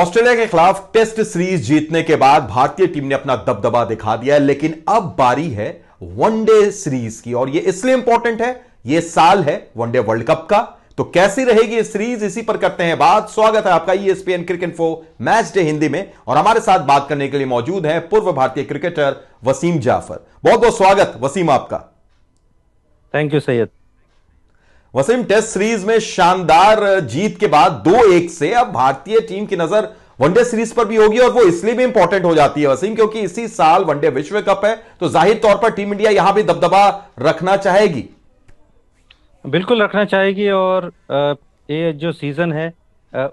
Australia के खिलाफ test series जीतने के बाद भारतीय टीम ने अपना दबदबा दिखा दिया है लेकिन अब बारी है वनडे सीरीज की और यह इसलिए इंपॉर्टेंट है यह साल है वनडे वर्ल्ड कप का तो कैसी रहेगी ये सीरीज इसी पर करते हैं बात स्वागत है आपका ESPN cricket for match day Hindi में और हमारे साथ बात करने के लिए मौजूद हैं पूर्व भारतीय क्रिकेटर वसीम जाफर बहुत बहुत स्वागत वसीम आपका thank you Syed Wasim test series में शानदार जीत के बाद दो एक से अब भारतीय टीम की नजर वनडे सीरीज पर भी होगी और वो इसलिए भी इंपॉर्टेंट हो जाती है वसीम क्योंकि इसी साल वनडे विश्व कप है तो जाहिर तौर पर टीम इंडिया यहां भी दबदबा रखना चाहेगी बिल्कुल रखना चाहेगी और ये जो सीजन है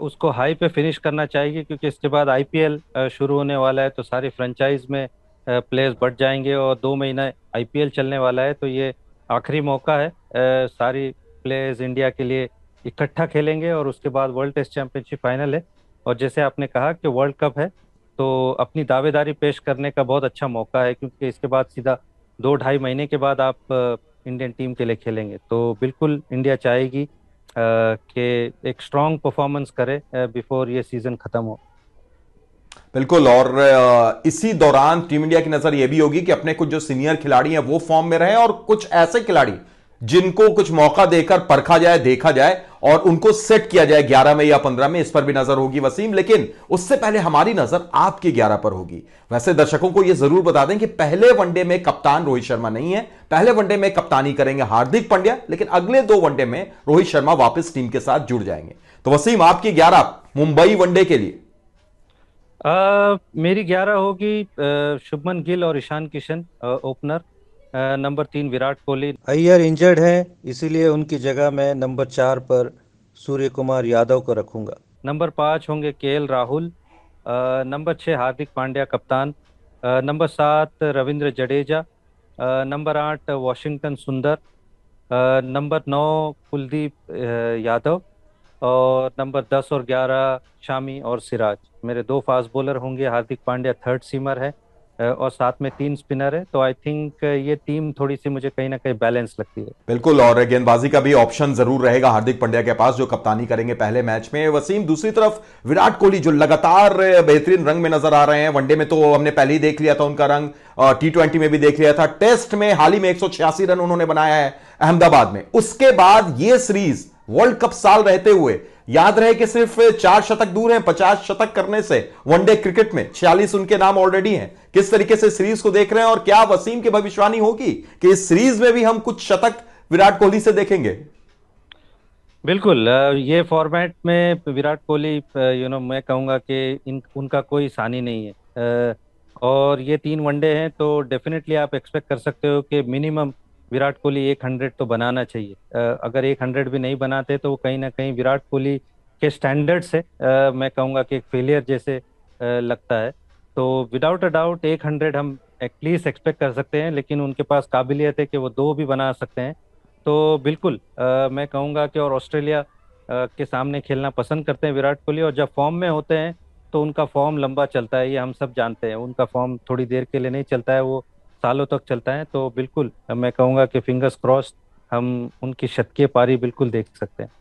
उसको हाई पे फिनिश करना चाहिए क्योंकि इसके बाद आईपीएल शुरू होने वाला है तो सारी फ्रेंचाइज में प्लेयर्स बढ़ जाएंगे और दो महीना आईपीएल चलने वाला है तो ये आखिरी मौका है सारी प्लेयर्स इंडिया के लिए इकट्ठा खेलेंगे और उसके बाद वर्ल्ड टेस्ट चैंपियनशिप फाइनल है और जैसे आपने कहा कि वर्ल्ड कप है तो अपनी दावेदारी पेश करने का बहुत अच्छा मौका है क्योंकि इसके बाद सीधा दो ढाई महीने के बाद आप इंडियन टीम के लिए खेलेंगे तो बिल्कुल इंडिया चाहेगी कि एक स्ट्रॉन्ग परफॉर्मेंस करे बिफोर ये सीजन खत्म हो बिल्कुल और इसी दौरान टीम इंडिया की नजर यह भी होगी कि अपने कुछ जो सीनियर खिलाड़ी हैं वो फॉर्म में रहे और कुछ ऐसे खिलाड़ी जिनको कुछ मौका देकर परखा जाए देखा जाए और उनको सेट किया जाए ग्यारह में या पंद्रह में इस पर भी नजर होगी वसीम लेकिन उससे पहले हमारी नजर आपके ग्यारह पर होगी वैसे दर्शकों को यह जरूर बता दें कि पहले वनडे में कप्तान रोहित शर्मा नहीं है पहले वनडे में कप्तानी करेंगे हार्दिक पांड्या लेकिन अगले दो वनडे में रोहित शर्मा वापस टीम के साथ जुड़ जाएंगे तो वसीम आपकी ग्यारह मुंबई वनडे के लिए आ, मेरी ग्यारह होगी शुभमन गिल और ईशान किशन ओपनर नंबर तीन विराट कोहली अय्यर इंजर्ड है इसीलिए उनकी जगह मैं नंबर चार पर सूर्य कुमार यादव को रखूंगा नंबर पाँच होंगे के राहुल नंबर छः हार्दिक पांड्या कप्तान नंबर सात रविंद्र जडेजा नंबर आठ वॉशिंगटन सुंदर नंबर नौ कुलदीप यादव और नंबर दस और ग्यारह शामी और सिराज मेरे दो फास्ट बॉलर होंगे हार्दिक पांड्या थर्ड सीमर है और साथ में तीन स्पिनर है तो आई थिंक ये टीम थोड़ी सी मुझे कहीं ना कहीं बैलेंस लगती है बिल्कुल और गेंदबाजी का भी ऑप्शन जरूर रहेगा हार्दिक पांड्या के पास जो कप्तानी करेंगे पहले मैच में वसीम दूसरी तरफ विराट कोहली जो लगातार बेहतरीन रंग में नजर आ रहे हैं वनडे में तो हमने पहले ही देख लिया था उनका रंग टी ट्वेंटी में भी देख लिया था टेस्ट में हाल ही में एक रन उन्होंने बनाया है अहमदाबाद में उसके बाद ये सीरीज वर्ल्ड कप साल रहते हुए याद रहे कि सिर्फ चार शतक दूर हैं पचास शतक करने से वनडे क्रिकेट में छियालीस उनके नाम ऑलरेडी हैं किस तरीके से सीरीज को देख रहे हैं और क्या वसीम की भविष्यवाणी होगी कि इस सीरीज में भी हम कुछ शतक विराट कोहली से देखेंगे बिल्कुल ये फॉर्मेट में विराट कोहली यू नो मैं कहूंगा कि इन उनका कोई सानी नहीं है और ये तीन वनडे हैं तो डेफिनेटली आप एक्सपेक्ट कर सकते हो कि मिनिमम विराट कोहली एक हंड्रेड तो बनाना चाहिए अगर एक हंड्रेड भी नहीं बनाते तो कहीं ना कहीं विराट कोहली के स्टैंडर्ड से मैं कहूँगा कि एक फेलियर जैसे लगता है तो विदाउट अ डाउट एक हंड्रेड हम एटलीस्ट एक्सपेक्ट कर सकते हैं लेकिन उनके पास काबिलियत है कि वो दो भी बना सकते हैं तो बिल्कुल मैं कहूँगा कि और ऑस्ट्रेलिया के सामने खेलना पसंद करते हैं विराट कोहली और जब फॉर्म में होते हैं तो उनका फॉर्म लंबा चलता है ये हम सब जानते हैं उनका फॉर्म थोड़ी देर के लिए नहीं चलता है वो सालों तक चलता है तो बिल्कुल मैं कहूँगा कि फिंगर्स क्रॉस हम उनकी शतकीय पारी बिल्कुल देख सकते हैं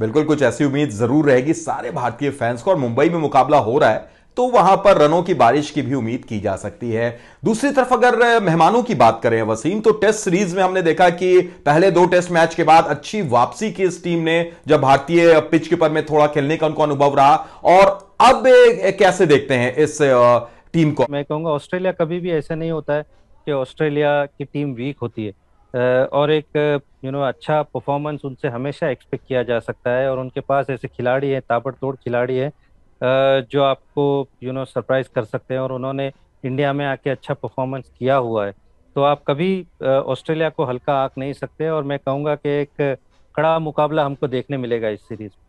बिल्कुल कुछ ऐसी उम्मीद जरूर रहेगी सारे भारतीय फैंस को और मुंबई में मुकाबला हो रहा है तो वहां पर रनों की बारिश की भी उम्मीद की जा सकती है दूसरी तरफ अगर मेहमानों की बात करें वसीम तो टेस्ट सीरीज में हमने देखा कि पहले दो टेस्ट मैच के बाद अच्छी वापसी की इस टीम ने जब भारतीय पिच के पर में थोड़ा खेलने का उनको अनुभव रहा और अब कैसे देखते हैं इस टीम को मैं कहूँगा ऑस्ट्रेलिया कभी भी ऐसा नहीं होता है कि ऑस्ट्रेलिया की टीम वीक होती है और एक यू नो अच्छा परफॉर्मेंस उनसे हमेशा एक्सपेक्ट किया जा सकता है और उनके पास ऐसे खिलाड़ी हैं ताबड़तोड़ खिलाड़ी है जो आपको यू नो सरप्राइज कर सकते हैं और उन्होंने इंडिया में आके अच्छा परफॉर्मेंस किया हुआ है तो आप कभी ऑस्ट्रेलिया को हल्का आंक नहीं सकते और मैं कहूँगा कि एक कड़ा मुकाबला हमको देखने मिलेगा इस सीरीज में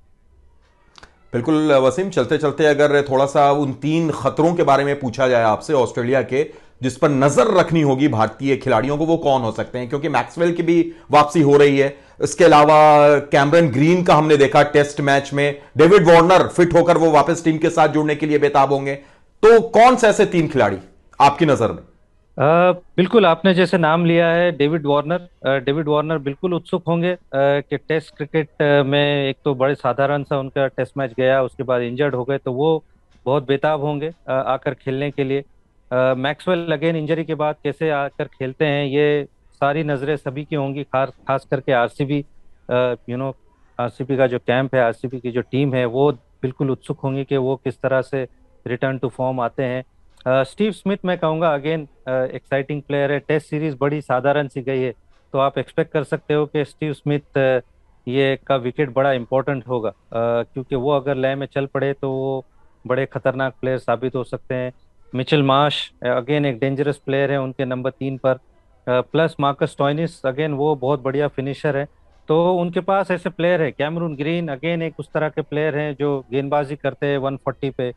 बिल्कुल वसीम चलते चलते अगर थोड़ा सा उन तीन खतरों के बारे में पूछा जाए आपसे ऑस्ट्रेलिया के जिस पर नजर रखनी होगी भारतीय खिलाड़ियों को वो कौन हो सकते हैं क्योंकि मैक्सवेल की भी वापसी हो रही है इसके अलावा कैमरन ग्रीन का हमने देखा टेस्ट मैच में डेविड वार्नर फिट होकर वो वापस टीम के साथ जुड़ने के लिए बेताब होंगे तो कौन से ऐसे तीन खिलाड़ी आपकी नजर में बिल्कुल आपने जैसे नाम लिया है डेविड वार्नर डेविड वार्नर बिल्कुल उत्सुक होंगे कि टेस्ट क्रिकेट में एक तो बड़े साधारण सा उनका टेस्ट मैच गया उसके बाद इंजर्ड हो गए तो वो बहुत बेताब होंगे आकर खेलने के लिए मैक्सवेल अगेन इंजरी के बाद कैसे आकर खेलते हैं ये सारी नज़रें सभी की होंगी खास खास करके आरसीबी यू नो आर का जो कैंप है आर की जो टीम है वो बिल्कुल उत्सुक होंगी कि वो किस तरह से रिटर्न टू फॉर्म आते हैं स्टीव स्मिथ मैं कहूंगा अगेन एक्साइटिंग प्लेयर है टेस्ट सीरीज बड़ी साधारण सी गई है तो आप एक्सपेक्ट कर सकते हो कि स्टीव स्मिथ ये का विकेट बड़ा इंपॉर्टेंट होगा क्योंकि वो अगर लय में चल पड़े तो वो बड़े खतरनाक प्लेयर साबित हो सकते हैं मिचिल माश अगेन एक डेंजरस प्लेयर है उनके नंबर तीन पर प्लस मार्कस टॉइनिस अगेन वो बहुत बढ़िया फिनिशर है तो उनके पास ऐसे प्लेयर है कैमरून ग्रीन अगेन एक उस तरह के प्लेयर हैं जो गेंदबाजी करते हैं 140 पे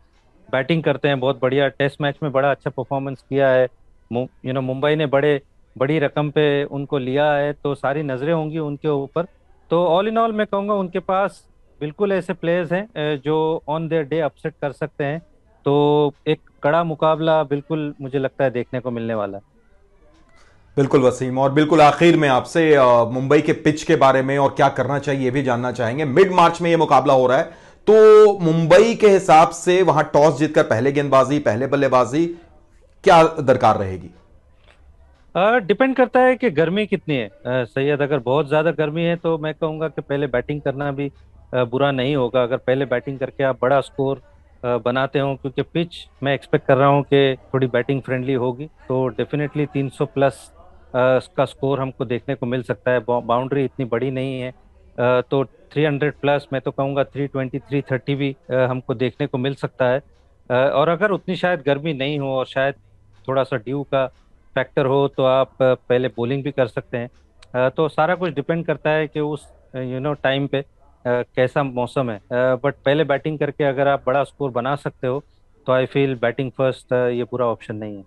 बैटिंग करते हैं बहुत बढ़िया टेस्ट मैच में बड़ा अच्छा परफॉर्मेंस किया है यू नो मुंबई ने बड़े बड़ी रकम पे उनको लिया है तो सारी नज़रें होंगी उनके ऊपर तो ऑल इन ऑल मैं कहूँगा उनके पास बिल्कुल ऐसे प्लेयर्स हैं जो ऑन देयर डे अपसेट कर सकते हैं तो एक कड़ा मुकाबला बिल्कुल मुझे लगता है देखने को मिलने वाला है बिल्कुल वसीम और बिल्कुल आखिर में आपसे मुंबई के पिच के बारे में और क्या करना चाहिए ये भी जानना चाहेंगे मिड मार्च में ये मुकाबला हो रहा है तो मुंबई के हिसाब से वहां टॉस जीतकर पहले गेंदबाजी पहले बल्लेबाजी क्या दरकार रहेगी डिपेंड करता है कि गर्मी कितनी है uh, सैयद अगर बहुत ज्यादा गर्मी है तो मैं कहूंगा कि पहले बैटिंग करना भी uh, बुरा नहीं होगा अगर पहले बैटिंग करके आप बड़ा स्कोर uh, बनाते हो क्योंकि पिच मैं एक्सपेक्ट कर रहा हूँ कि थोड़ी बैटिंग फ्रेंडली होगी तो डेफिनेटली 300 प्लस का स्कोर हमको देखने को मिल सकता है बाउंड्री इतनी बड़ी नहीं है तो 300 प्लस मैं तो कहूँगा 320 330 भी हमको देखने को मिल सकता है और अगर उतनी शायद गर्मी नहीं हो और शायद थोड़ा सा ड्यू का फैक्टर हो तो आप पहले बॉलिंग भी कर सकते हैं तो सारा कुछ डिपेंड करता है कि उस यू नो टाइम पे कैसा मौसम है बट पहले बैटिंग करके अगर आप बड़ा स्कोर बना सकते हो तो आई फील बैटिंग फर्स्ट ये पूरा ऑप्शन नहीं है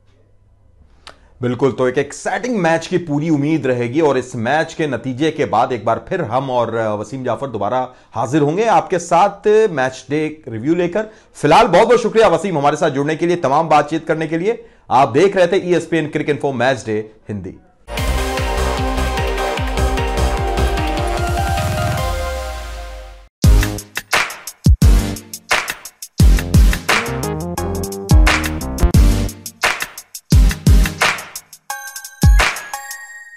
बिल्कुल तो एक एक्साइटिंग मैच की पूरी उम्मीद रहेगी और इस मैच के नतीजे के बाद एक बार फिर हम और वसीम जाफर दोबारा हाजिर होंगे आपके साथ मैच डे रिव्यू लेकर फिलहाल बहुत बहुत शुक्रिया वसीम हमारे साथ जुड़ने के लिए तमाम बातचीत करने के लिए आप देख रहे थे E S cricket for match day Hindi